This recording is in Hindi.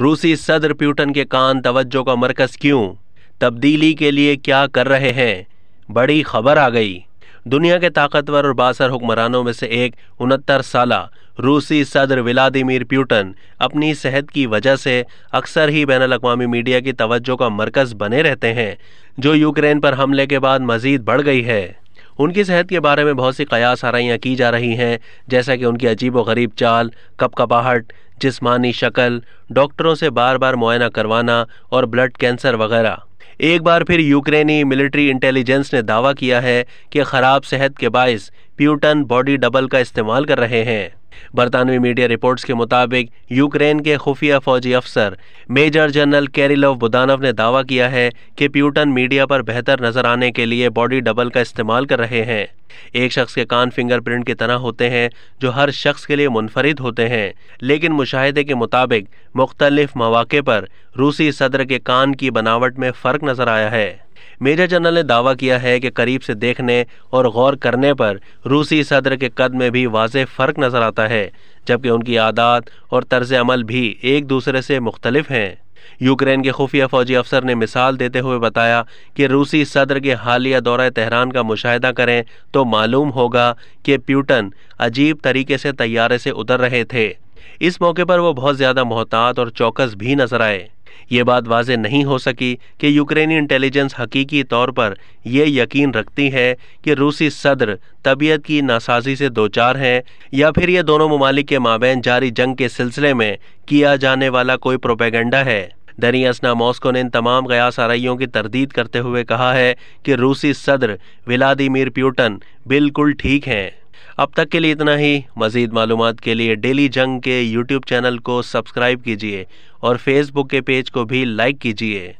रूसी सदर प्यूटन के कान तवज्जो का मरकज क्यों तब्दीली के लिए क्या कर रहे हैं बड़ी खबर आ गई दुनिया के ताकतवर और बासर हुक्मरानों में से एक उनहत्तर साल रूसी सदर व्लादिमिर प्यूटन अपनी सेहत की वजह से अक्सर ही बैन अवी मीडिया की तवज्जो का मरकज़ बने रहते हैं जो यूक्रेन पर हमले के बाद मज़ीद बढ़ गई है उनकी सेहत के बारे में बहुत सी कयास आरइयाँ की जा रही हैं जैसा कि उनकी अजीब व गरीब चाल कपकपाहट जिसमानी शक्ल डॉक्टरों से बार बार मुआयना करवाना और ब्लड कैंसर वगैरह एक बार फिर यूक्रेनी मिलिट्री इंटेलिजेंस ने दावा किया है कि ख़राब सेहत के बायस प्यूटन बॉडी डबल का इस्तेमाल कर रहे हैं बरतानवी मीडिया रिपोर्ट्स के मुताबिक यूक्रेन के खुफिया फौजी अफसर मेजर जनरल कैरिलोव बुदानव ने दावा किया है कि प्यूटन मीडिया पर बेहतर नजर आने के लिए बॉडी डबल का इस्तेमाल कर रहे हैं एक शख्स के कान फिंगरप्रिंट की तरह होते हैं जो हर शख्स के लिए मुनफरद होते हैं लेकिन मुशाहदे के मुताबिक मुख्तलिफ मौाक़े पर रूसी सदर के कान की बनावट में फ़र्क नज़र आया है मेजर जनरल ने दावा किया है कि करीब से देखने और गौर करने पर रूसी सदर के कद में भी वाज फ़र्क नज़र आता है जबकि उनकी आदात और तर्ज अमल भी एक दूसरे से मुख्तलिफ हैं यूक्रेन के खुफिया फौजी अफसर ने मिसाल देते हुए बताया कि रूसी सदर के हालिया दौरा तहरान का मुशाह करें तो मालूम होगा कि प्यूटन अजीब तरीके से तैयारे से उतर रहे थे इस मौके पर वो बहुत ज़्यादा मोहतात और चौकस भी नजर आए ये बात वाजे नहीं हो सकी कि यूक्रेनी इंटेलिजेंस हकीकी तौर पर यह यकीन रखती है कि रूसी सदर तबीयत की नासाजी से दो चार हैं या फिर यह दोनों ममालिक के माबेन जारी जंग के सिलसिले में किया जाने वाला कोई प्रोपेगेंडा है दरी असना मॉस्को ने इन तमाम गयास आरइयों की तरदीद करते हुए कहा है कि रूसी सदर व्लादिमिर प्यूटन बिल्कुल ठीक हैं अब तक के लिए इतना ही मज़ीद मालूम के लिए डेली जंग के यूट्यूब चैनल को सब्सक्राइब कीजिए और फेसबुक के पेज को भी लाइक कीजिए